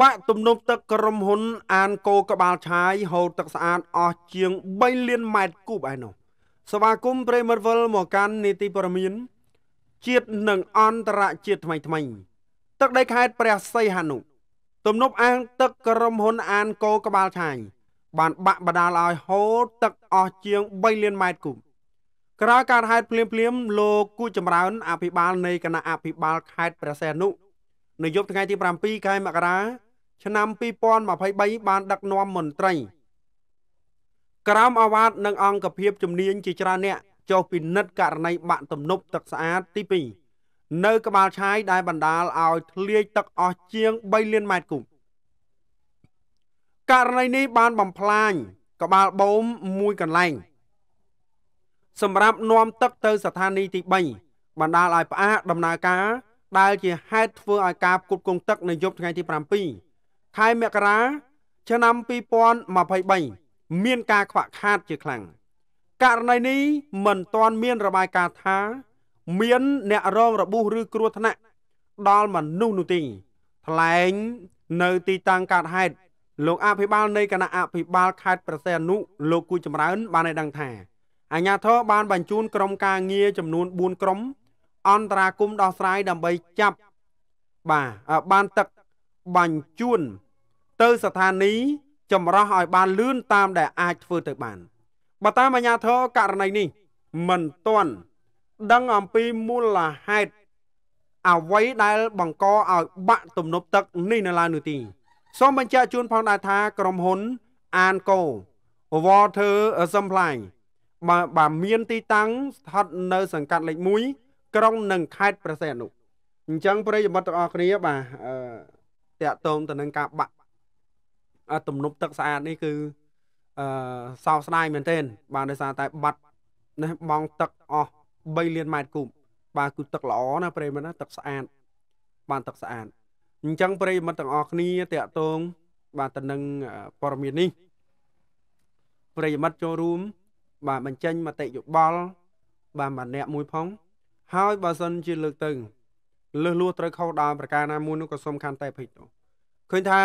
បាក់ទំនប់ទឹកក្រុមហ៊ុនអានកោក្បាលឆាយហូរទឹកស្អាតអស់ជាង3លានម៉ែត្រគូបឯនោះសមាគមប្រិមត្តវលមកកាន់នីតិព័រមាន ជាតិនិងអន្តរជាតិថ្មីថ្មីទឹកដីខេត្តព្រះសីហនុទំនប់អាងទឹកក្រុមហ៊ុនអានកោក្បាលឆាយបានបាក់បដាលឲ្យហូរទឹកអស់ជាង3លានម៉ែត្រគូបក្រោយការហេតុភ្លាមភ្លាមលោកគូចម្រើនអភិបាលនៃគណៈអភិបាលខេត្តព្រះសីហនុនៅយប់ថ្ងៃទី7ខែមករាឆ្នាំ2023បាន ដឹកនាំមន្ត្រីក្រមអាវ៉ាតនិងអង្គភាពជំនាញជាច្រើនអ្នកចុះពិនិត្យករណីបាក់ទំនប់ទឹកស្អាតទី2នៅក្បាលឆាយដែលបណ្ដាលឲ្យធ្លាយទឹកអស់ជាង3លានម៉ែត្រគូបករណីនេះបានបំផ្លាញក្បាលបូមមួយកន្លែង សម្រាប់នាំទឹកទៅស្ថានីយ៍ទី3បណ្ដាលឲ្យផ្អាកដំណើរការដែលជាហេតុធ្វើឲ្យការផ្គត់ផ្គង់ទឹកនៅយប់ថ្ងៃទី7ខែមករា ឆ្នាំ2023មានការខ្វះខាតជាខ្លាំងករណីនេះមិនទាន់មានរបាយការណ៍ថា មានអ្នករងរបួសឬគ្រោះថ្នាក់ ដល់មនុស្សនោះទេថ្លែងនៅទីតាំងកើតហេតុលោកអភិបាលនៃគណៈអភិបាលខេត្តប្រសេអនុលោកគូចម្រើនបានឲ្យដឹងថាអាជ្ញាធរបានបញ្ជូនក្រុមការងារចំនួន4ក្រុមអន្តរាគមដោះស្រាយដើម្បីចាប់បាទបានទឹកបញ្ជូនទៅស្ថានីយ៍ចម្រោះឲ្យបានលឿនតាមដែលអាចធ្វើទៅបានបើតាមអាជ្ញាធរករណីនេះមិនទាន់ដឹងអំពីមូលហេតុអ្វីដែលបង្កឲ្យបាក់ទំនប់ទឹកនេះនៅឡើយនោះទីសូមបញ្ជាក់ជូនផងដែរថាក្រុមហ៊ុន Anco Water Supply បើមានទីតាំងស្ថិតនៅសង្កាត់លេខ1ក្រុងនិងខេត្តប្រសេអនុអញ្ចឹងប្រិយមិត្តទាំងអស់គ្នាបាទអឺតកតងទៅនឹងការបាក់ទំនប់ទឹកស្អាតនេះគឺអឺសោកស្ដាយមែនទែនបាទដោយសារតែបាត់ណាបងទឹកអស់3លានម៉ែត្រគូបបាទគឺទឹកល្អណាប្រិយមិត្តណាទឹកស្អាតបានទឹកស្អាតអញ្ចឹងប្រិយមិត្តទាំងអស់គ្នាតកតងបាទទៅនឹងព័ត៌មាននេះប្រិយមិត្តចូលរួម បាទបញ្ចេញមតិយោបល់បាទម្នាក់មួយផងហើយបើសិន ជាលើកទៅលើសលួសត្រូវខុសដល់ប្រការណាមួយនោះក៏សំខាន់តែភិចទៅឃើញថា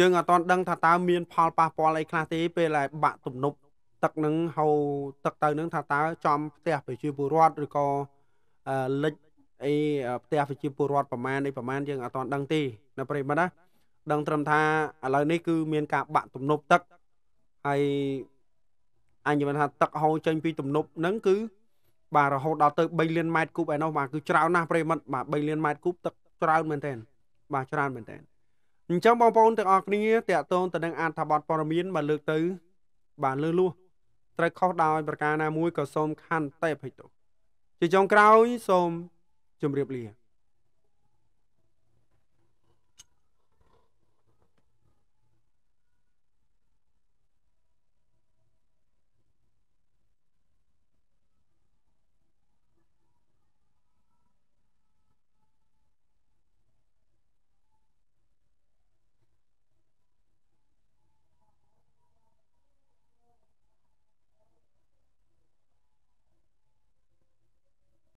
យើងអត់ទាន់ដឹងថាតើមានផលប៉ះពាល់អីខ្លះទេពេលដែលបាក់ទំនប់ទឹកនឹងហូរទឹកទៅនឹង ថាតើចំផ្ទះប្រជាពលរដ្ឋឬក៏លិចអីផ្ទះប្រជាពលរដ្ឋប្រមាណអីប្រមាណយើងអត់ទាន់ដឹងទេណាប្រិមត្តណាដឹងត្រឹមថាឥឡូវនេះគឺមានការបាក់ទំនប់ទឹកហើយអញនិយាយថាទឹកហូរចេញពីទំនប់ហ្នឹងគឺបាទរហូតដល់ទៅ3លានម៉ែត្រគូបឯនោះបាទគឺច្រើនណាស់ប្រិមិត្តបាទ3លានម៉ែត្រគូបទឹកច្រើនមែនទែនបាទច្រើនមែនទែនអញ្ចឹងបងប្អូនទាំងអស់គ្នាតកតងទៅនឹងអត្ថបទព័ត៌មានមកលើកទៅ បាទលើលួសត្រូវខុសដោយប្រការណាមួយក៏សូមខន្តីអភ័យទោសជាចុងក្រោយសូមជម្រាបលា